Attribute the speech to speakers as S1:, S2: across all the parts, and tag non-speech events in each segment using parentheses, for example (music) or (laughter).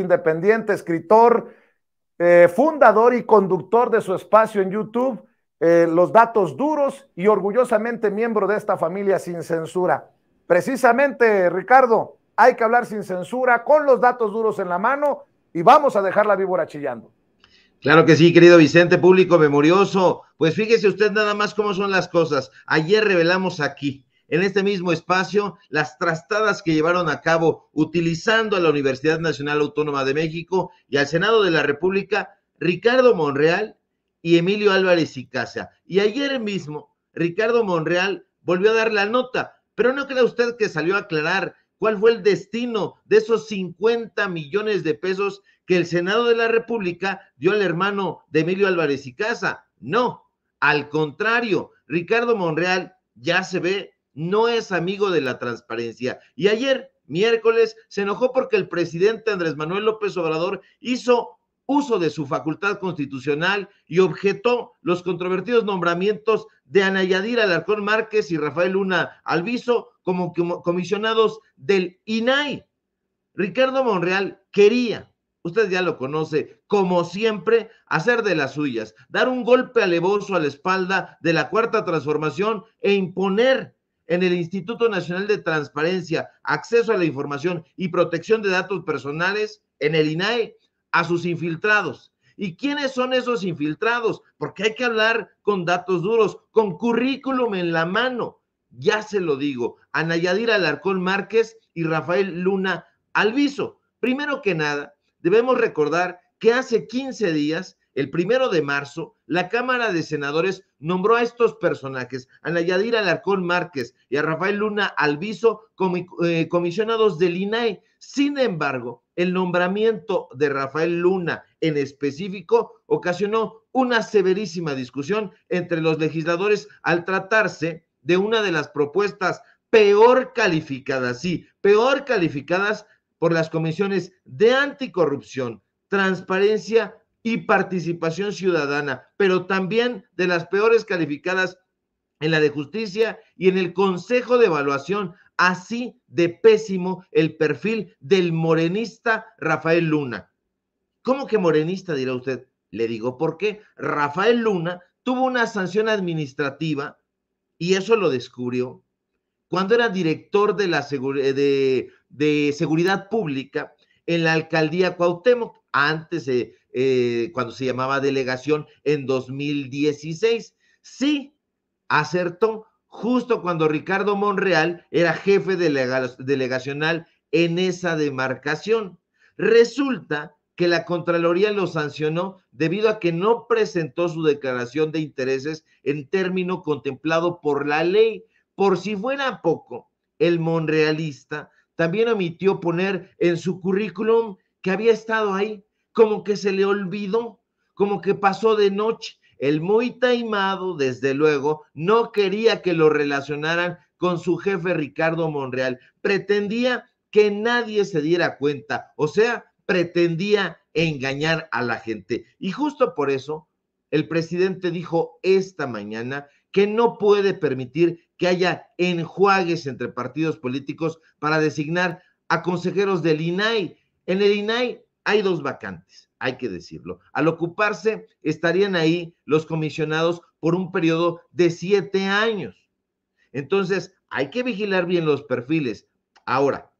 S1: independiente, escritor, eh, fundador y conductor de su espacio en YouTube, eh, Los Datos Duros, y orgullosamente miembro de esta familia sin censura. Precisamente, Ricardo, hay que hablar sin censura, con los datos duros en la
S2: mano, y vamos a dejar la víbora chillando. Claro que sí, querido Vicente, público memorioso. Pues fíjese usted nada más cómo son las cosas. Ayer revelamos aquí en este mismo espacio las trastadas que llevaron a cabo utilizando a la Universidad Nacional Autónoma de México y al Senado de la República Ricardo Monreal y Emilio Álvarez y Casa. Y ayer mismo Ricardo Monreal volvió a dar la nota, pero no crea usted que salió a aclarar cuál fue el destino de esos 50 millones de pesos que el Senado de la República dio al hermano de Emilio Álvarez y Casa. No, al contrario, Ricardo Monreal ya se ve no es amigo de la transparencia. Y ayer, miércoles, se enojó porque el presidente Andrés Manuel López Obrador hizo uso de su facultad constitucional y objetó los controvertidos nombramientos de Anayadir Alarcón Márquez y Rafael Luna Alviso como comisionados del INAI. Ricardo Monreal quería, usted ya lo conoce, como siempre, hacer de las suyas, dar un golpe alevoso a la espalda de la cuarta transformación e imponer en el Instituto Nacional de Transparencia, Acceso a la Información y Protección de Datos Personales, en el INAE, a sus infiltrados. ¿Y quiénes son esos infiltrados? Porque hay que hablar con datos duros, con currículum en la mano. Ya se lo digo, a Nayadir Alarcón Márquez y Rafael Luna Alviso. Primero que nada, debemos recordar que hace 15 días el primero de marzo, la Cámara de Senadores nombró a estos personajes, a Nayadira Alarcón Márquez y a Rafael Luna Alviso, eh, comisionados del INAE. Sin embargo, el nombramiento de Rafael Luna en específico ocasionó una severísima discusión entre los legisladores al tratarse de una de las propuestas peor calificadas, sí, peor calificadas por las comisiones de anticorrupción, transparencia y participación ciudadana, pero también de las peores calificadas en la de justicia y en el Consejo de Evaluación. Así de pésimo el perfil del morenista Rafael Luna. ¿Cómo que morenista, dirá usted? Le digo porque Rafael Luna tuvo una sanción administrativa y eso lo descubrió cuando era director de, la eh, de, Seguridad Pública en la alcaldía Cuauhtémoc. Antes de eh, cuando se llamaba delegación en 2016. Sí, acertó justo cuando Ricardo Monreal era jefe delegacional en esa demarcación. Resulta que la Contraloría lo sancionó debido a que no presentó su declaración de intereses en término contemplado por la ley. Por si fuera poco, el monrealista también omitió poner en su currículum que había estado ahí como que se le olvidó, como que pasó de noche. El muy taimado, desde luego, no quería que lo relacionaran con su jefe Ricardo Monreal. Pretendía que nadie se diera cuenta, o sea, pretendía engañar a la gente. Y justo por eso, el presidente dijo esta mañana que no puede permitir que haya enjuagues entre partidos políticos para designar a consejeros del INAI. En el INAI hay dos vacantes, hay que decirlo. Al ocuparse, estarían ahí los comisionados por un periodo de siete años. Entonces, hay que vigilar bien los perfiles. Ahora,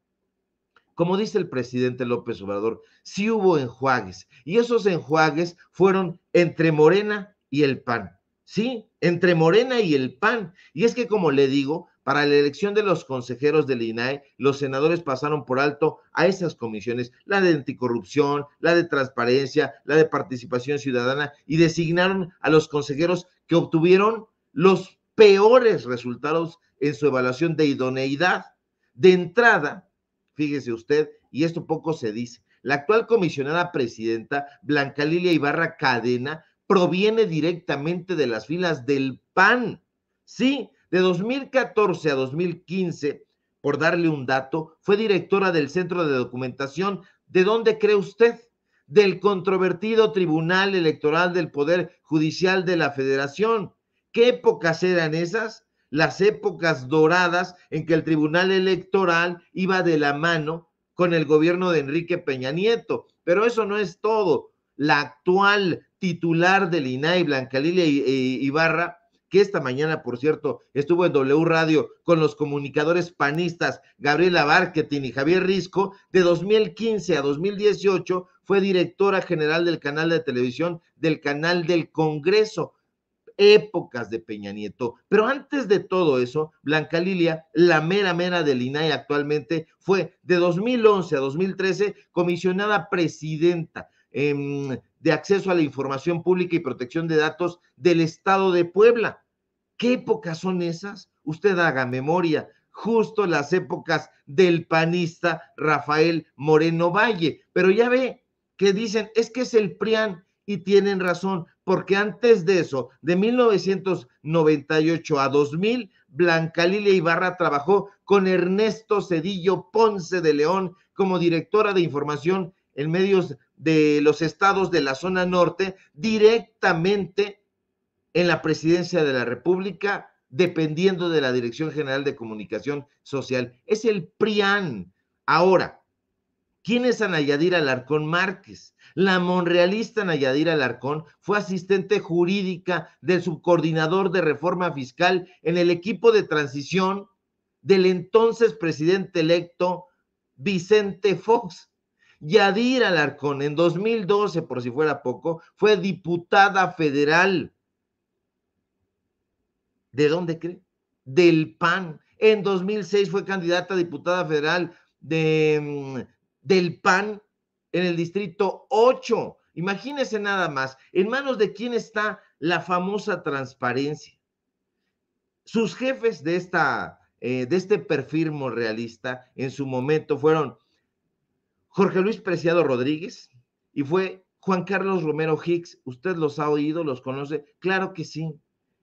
S2: como dice el presidente López Obrador, sí hubo enjuagues y esos enjuagues fueron entre Morena y el PAN. Sí, entre Morena y el PAN. Y es que, como le digo, para la elección de los consejeros del INAE, los senadores pasaron por alto a esas comisiones, la de anticorrupción, la de transparencia, la de participación ciudadana, y designaron a los consejeros que obtuvieron los peores resultados en su evaluación de idoneidad. De entrada, fíjese usted, y esto poco se dice, la actual comisionada presidenta, Blanca Lilia Ibarra Cadena, proviene directamente de las filas del PAN. Sí, de 2014 a 2015, por darle un dato, fue directora del Centro de Documentación. ¿De dónde cree usted? Del controvertido Tribunal Electoral del Poder Judicial de la Federación. ¿Qué épocas eran esas? Las épocas doradas en que el Tribunal Electoral iba de la mano con el gobierno de Enrique Peña Nieto. Pero eso no es todo. La actual titular del INAI, Blanca Lilia Ibarra, que esta mañana, por cierto, estuvo en W Radio con los comunicadores panistas Gabriela Barquetín y Javier Risco, de 2015 a 2018 fue directora general del canal de televisión del canal del Congreso, épocas de Peña Nieto. Pero antes de todo eso, Blanca Lilia, la mera mera del INAI actualmente, fue de 2011 a 2013 comisionada presidenta Em, de acceso a la información pública y protección de datos del Estado de Puebla. ¿Qué épocas son esas? Usted haga memoria, justo las épocas del panista Rafael Moreno Valle. Pero ya ve que dicen, es que es el PRIAN y tienen razón, porque antes de eso, de 1998 a 2000, Blanca Lilia Ibarra trabajó con Ernesto Cedillo Ponce de León como directora de información en medios de los estados de la zona norte directamente en la presidencia de la República, dependiendo de la Dirección General de Comunicación Social. Es el PRIAN. Ahora, ¿quién es anayadir Alarcón Márquez? La monrealista anayadir Alarcón fue asistente jurídica del subcoordinador de reforma fiscal en el equipo de transición del entonces presidente electo Vicente Fox Yadira Alarcón, en 2012, por si fuera poco, fue diputada federal. ¿De dónde cree? Del PAN. En 2006 fue candidata a diputada federal de, mm, del PAN en el distrito 8. Imagínense nada más, en manos de quién está la famosa transparencia. Sus jefes de, esta, eh, de este perfil realista en su momento fueron Jorge Luis Preciado Rodríguez y fue Juan Carlos Romero Hicks. Usted los ha oído, los conoce. Claro que sí,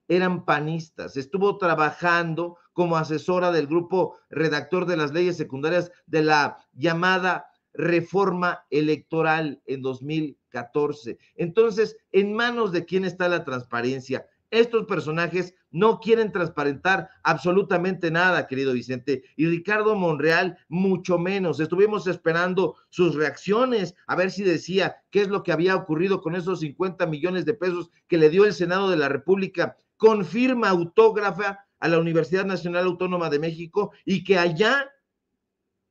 S2: eran panistas. Estuvo trabajando como asesora del grupo redactor de las leyes secundarias de la llamada reforma electoral en 2014. Entonces, ¿en manos de quién está la transparencia? Estos personajes no quieren transparentar absolutamente nada, querido Vicente. Y Ricardo Monreal, mucho menos. Estuvimos esperando sus reacciones, a ver si decía qué es lo que había ocurrido con esos 50 millones de pesos que le dio el Senado de la República. con firma autógrafa a la Universidad Nacional Autónoma de México y que allá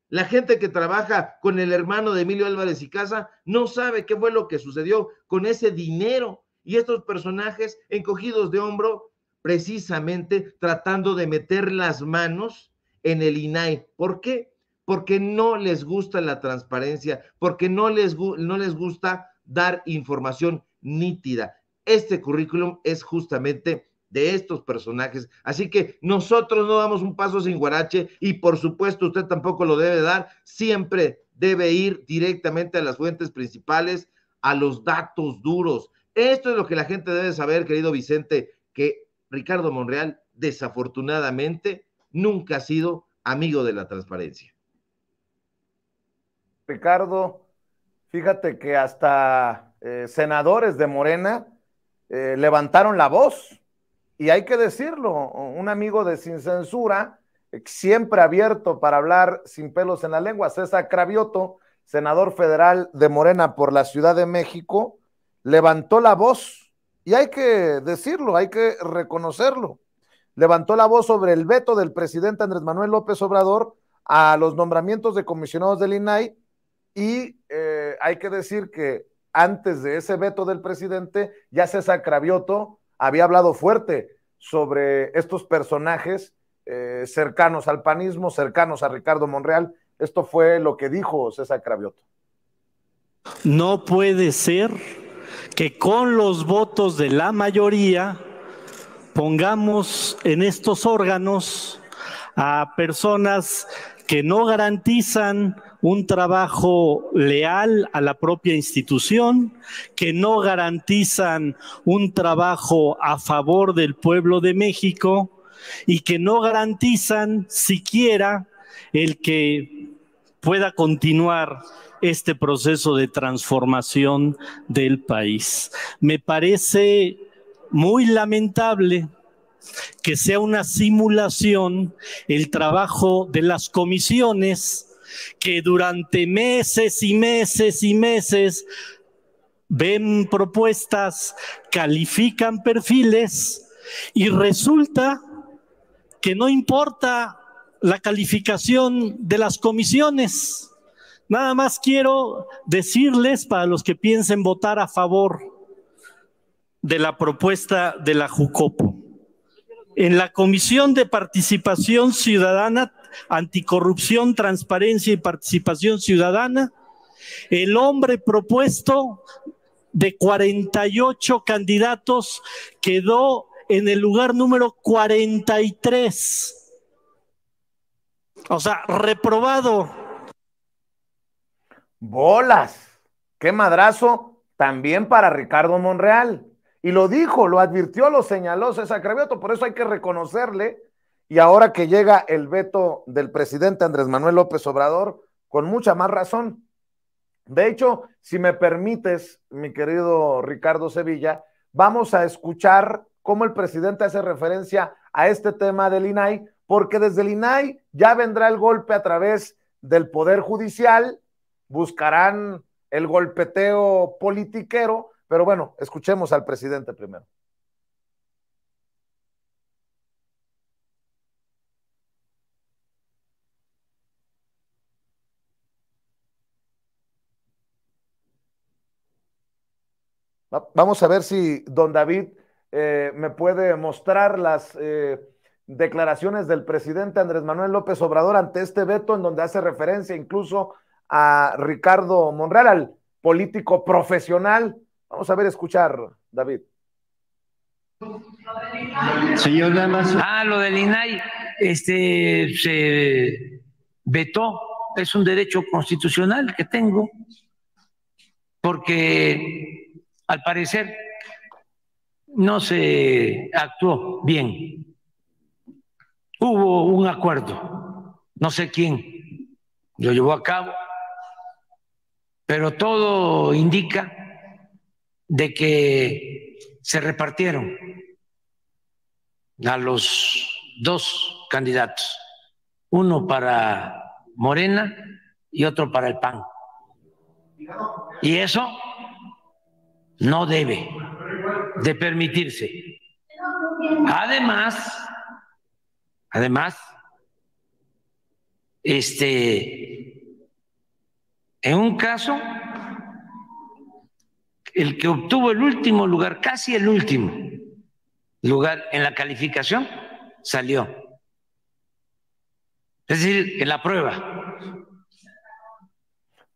S2: la gente que trabaja con el hermano de Emilio Álvarez y Casa no sabe qué fue lo que sucedió con ese dinero y estos personajes encogidos de hombro, precisamente tratando de meter las manos en el INAI. ¿Por qué? Porque no les gusta la transparencia, porque no les, no les gusta dar información nítida. Este currículum es justamente de estos personajes. Así que nosotros no damos un paso sin guarache y por supuesto usted tampoco lo debe dar. Siempre debe ir directamente a las fuentes principales, a los datos duros, esto es lo que la gente debe saber, querido Vicente, que Ricardo Monreal desafortunadamente nunca ha sido amigo de la transparencia. Ricardo, fíjate
S1: que hasta eh, senadores de Morena eh, levantaron la voz. Y hay que decirlo, un amigo de Sin Censura, siempre abierto para hablar sin pelos en la lengua, César Cravioto, senador federal de Morena por la Ciudad de México, levantó la voz, y hay que decirlo, hay que reconocerlo, levantó la voz sobre el veto del presidente Andrés Manuel López Obrador a los nombramientos de comisionados del INAI, y eh, hay que decir que antes de ese veto del presidente, ya César Cravioto había hablado fuerte sobre estos personajes eh, cercanos al panismo, cercanos a Ricardo Monreal. Esto fue lo que dijo César Cravioto.
S3: No puede ser que con los votos de la mayoría pongamos en estos órganos a personas que no garantizan un trabajo leal a la propia institución, que no garantizan un trabajo a favor del pueblo de México y que no garantizan siquiera el que pueda continuar este proceso de transformación del país. Me parece muy lamentable que sea una simulación el trabajo de las comisiones que durante meses y meses y meses ven propuestas, califican perfiles y resulta que no importa la calificación de las comisiones. Nada más quiero decirles para los que piensen votar a favor de la propuesta de la JUCOPO. En la Comisión de Participación Ciudadana, Anticorrupción, Transparencia y Participación Ciudadana, el hombre propuesto de 48 candidatos quedó en el lugar número 43 o sea, reprobado. Bolas.
S1: Qué madrazo también para Ricardo Monreal. Y lo dijo, lo advirtió, lo señaló César Cravioto. Por eso hay que reconocerle. Y ahora que llega el veto del presidente Andrés Manuel López Obrador, con mucha más razón. De hecho, si me permites, mi querido Ricardo Sevilla, vamos a escuchar cómo el presidente hace referencia a este tema del INAI, porque desde el INAI ya vendrá el golpe a través del Poder Judicial, buscarán el golpeteo politiquero, pero bueno, escuchemos al presidente primero. Vamos a ver si don David eh, me puede mostrar las eh, declaraciones del presidente Andrés Manuel López Obrador ante este veto en donde hace referencia incluso a Ricardo Monreal, al político profesional. Vamos a ver, escuchar, David.
S4: Señor Ah, lo del INAI, este, se vetó, es un derecho constitucional que tengo, porque al parecer no se actuó bien hubo un acuerdo, no sé quién lo llevó a cabo, pero todo indica de que se repartieron a los dos candidatos, uno para Morena y otro para el PAN. Y eso no debe de permitirse. Además, Además, este, en un caso, el que obtuvo el último lugar, casi el último lugar en la calificación, salió. Es decir, en la prueba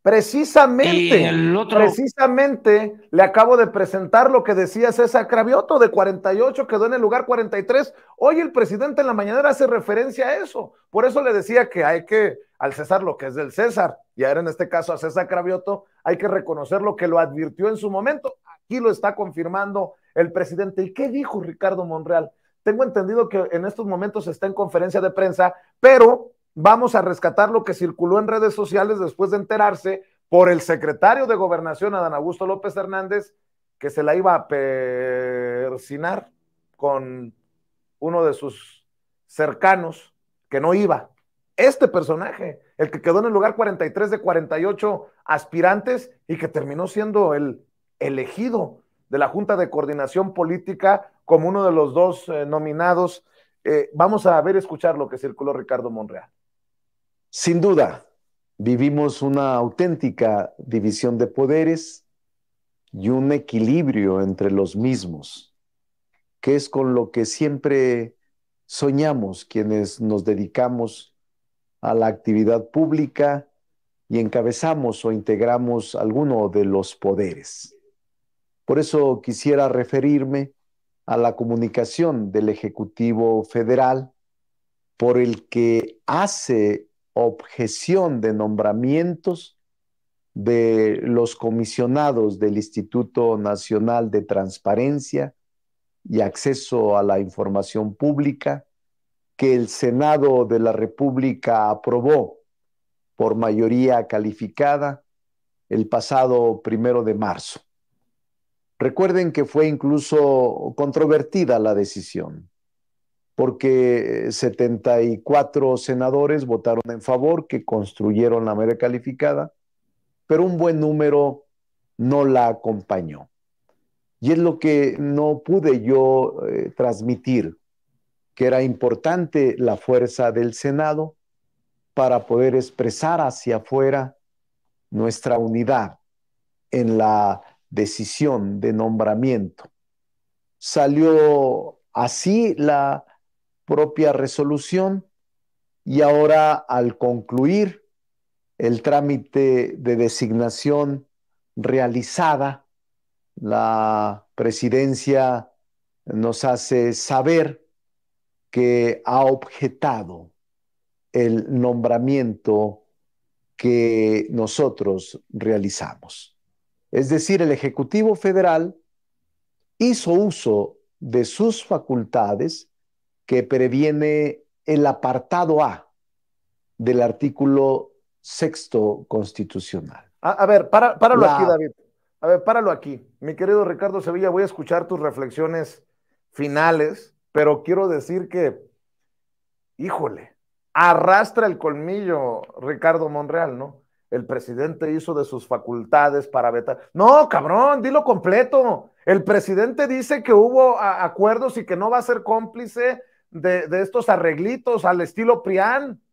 S1: Precisamente, precisamente le acabo de presentar lo que decía César Cravioto, de 48 quedó en el lugar 43. Hoy el presidente en la mañana hace referencia a eso. Por eso le decía que hay que al César lo que es del César, y ahora en este caso a César Cravioto, hay que reconocer lo que lo advirtió en su momento. Aquí lo está confirmando el presidente. ¿Y qué dijo Ricardo Monreal? Tengo entendido que en estos momentos está en conferencia de prensa, pero vamos a rescatar lo que circuló en redes sociales después de enterarse por el secretario de Gobernación, Adán Augusto López Hernández, que se la iba a persinar con uno de sus cercanos, que no iba. Este personaje, el que quedó en el lugar 43 de 48 aspirantes y que terminó siendo el elegido de la Junta de Coordinación Política como uno de los dos eh, nominados. Eh, vamos a ver, escuchar lo que circuló Ricardo Monreal.
S5: Sin duda, vivimos una auténtica división de poderes y un equilibrio entre los mismos, que es con lo que siempre soñamos quienes nos dedicamos a la actividad pública y encabezamos o integramos alguno de los poderes. Por eso quisiera referirme a la comunicación del Ejecutivo Federal por el que hace objeción de nombramientos de los comisionados del Instituto Nacional de Transparencia y Acceso a la Información Pública que el Senado de la República aprobó por mayoría calificada el pasado primero de marzo. Recuerden que fue incluso controvertida la decisión porque 74 eh, senadores votaron en favor, que construyeron la mera calificada, pero un buen número no la acompañó. Y es lo que no pude yo eh, transmitir, que era importante la fuerza del Senado para poder expresar hacia afuera nuestra unidad en la decisión de nombramiento. Salió así la propia resolución y ahora al concluir el trámite de designación realizada, la presidencia nos hace saber que ha objetado el nombramiento que nosotros realizamos. Es decir, el Ejecutivo Federal hizo uso de sus facultades que previene el apartado A del artículo sexto constitucional. A, ver, para, páralo aquí, David.
S1: A ver, páralo aquí. Mi querido Ricardo Sevilla, voy a escuchar tus reflexiones finales, pero quiero decir que, híjole, arrastra el colmillo Ricardo Monreal, ¿no? El presidente hizo de sus facultades para vetar. No, cabrón, dilo completo. El presidente dice que hubo acuerdos y que no va a ser cómplice de, estos arreglitos al estilo Prián. (laughs)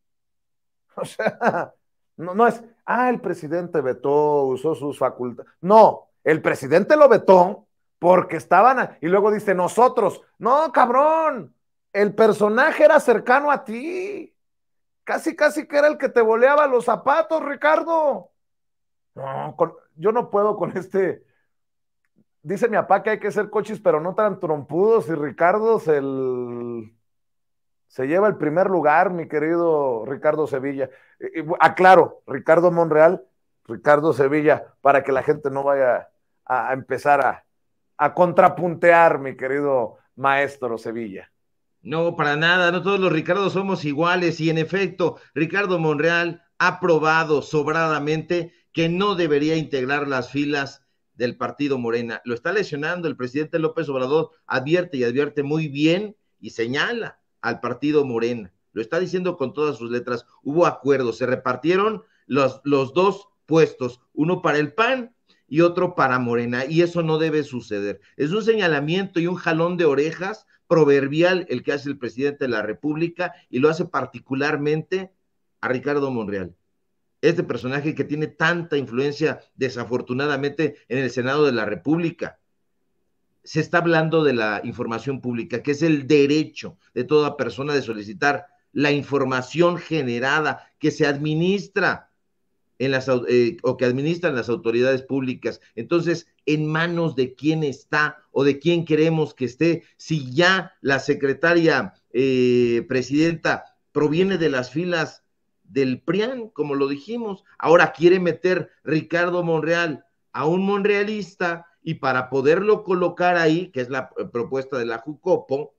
S1: O sea, no, no es, ah, el presidente vetó, usó sus facultades. No, el presidente lo vetó porque estaban, y luego dice, nosotros, no, cabrón, el personaje era cercano a ti. Casi, casi que era el que te boleaba los zapatos, Ricardo. No, yo no puedo con este. Dice mi papá que hay que ser coches, pero no tan trompudos. Y Ricardo, el se lleva el primer lugar, mi querido Ricardo Sevilla. Eh, eh, aclaro, Ricardo Monreal, Ricardo Sevilla, para que la gente no vaya a, empezar a, a, contrapuntear, mi querido maestro Sevilla.
S2: No, para nada, no todos los Ricardos somos iguales y en efecto, Ricardo Monreal ha probado sobradamente que no debería integrar las filas del partido Morena. Lo está lesionando el presidente López Obrador, advierte y advierte muy bien y señala al partido Morena. Lo está diciendo con todas sus letras. Hubo acuerdos, se repartieron los, los dos puestos, uno para el PAN y otro para Morena, y eso no debe suceder. Es un señalamiento y un jalón de orejas proverbial el que hace el presidente de la República y lo hace particularmente a Ricardo Monreal. Este personaje que tiene tanta influencia desafortunadamente en el Senado de la República, se está hablando de la información pública, que es el derecho de toda persona de solicitar la información generada que se administra en las, eh, o que administran las autoridades públicas. Entonces, ¿en manos de quién está o de quién queremos que esté? Si ya la secretaria eh, presidenta proviene de las filas del PRIAN, como lo dijimos, ahora quiere meter Ricardo Monreal a un monrealista y para poderlo colocar ahí, que es la eh, propuesta de la Jucopo,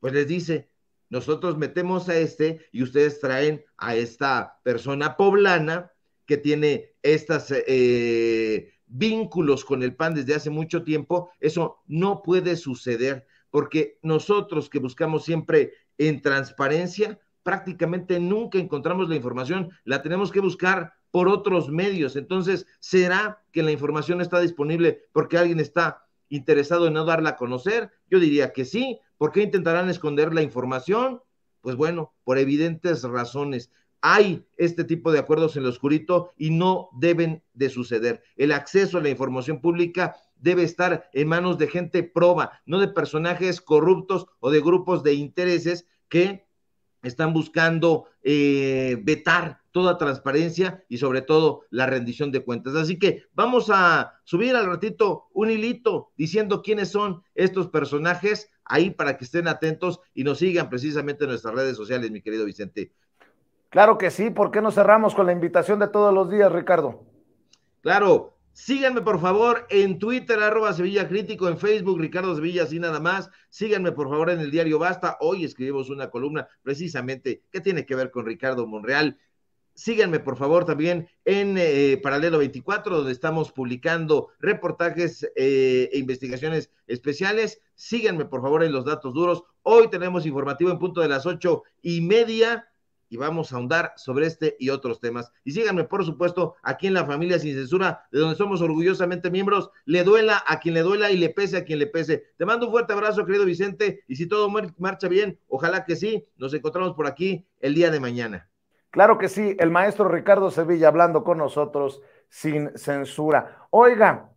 S2: pues les dice, nosotros metemos a este y ustedes traen a esta persona poblana que tiene estos eh, vínculos con el PAN desde hace mucho tiempo, eso no puede suceder, porque nosotros que buscamos siempre en transparencia, prácticamente nunca encontramos la información, la tenemos que buscar por otros medios. Entonces, ¿será que la información está disponible porque alguien está interesado en no darla a conocer? Yo diría que sí. ¿Por qué intentarán esconder la información? Pues bueno, por evidentes razones. Hay este tipo de acuerdos en lo oscurito y no deben de suceder. El acceso a la información pública debe estar en manos de gente proba, no de personajes corruptos o de grupos de intereses que están buscando eh, vetar toda transparencia y sobre todo la rendición de cuentas. Así que vamos a subir al ratito un hilito diciendo quiénes son estos personajes ahí para que estén atentos y nos sigan precisamente en nuestras redes sociales, mi querido Vicente. Claro que sí, ¿por qué no cerramos con la invitación de todos los días, Ricardo? Claro, Síganme por favor en Twitter, arroba Sevilla Crítico, en Facebook, Ricardo Sevilla, así nada más. Síganme por favor en el diario Basta. Hoy escribimos una columna precisamente que tiene que ver con Ricardo Monreal síganme por favor también en eh, Paralelo 24, donde estamos publicando reportajes eh, e investigaciones especiales. Síganme por favor en los datos duros. Hoy tenemos informativo en punto de las ocho y media y vamos a ahondar sobre este y otros temas. Y síganme por supuesto aquí en la familia sin censura, de donde somos orgullosamente miembros. Le duela a quien le duela y le pese a quien le pese. Te mando un fuerte abrazo, querido Vicente, y si todo marcha bien, ojalá que sí, nos encontramos por aquí el día de mañana. Claro
S1: que sí, el maestro Ricardo Sevilla hablando con nosotros sin censura. Oiga,